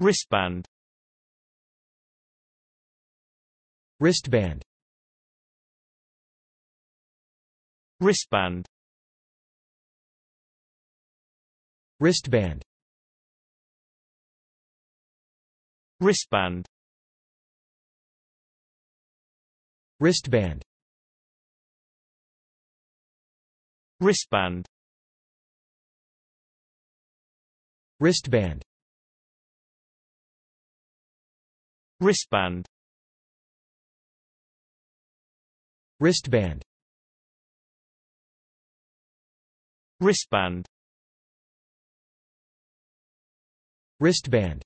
Wristband Wristband Wristband Wristband Wristband Wristband Wristband Wristband Wristband Wristband Wristband Wristband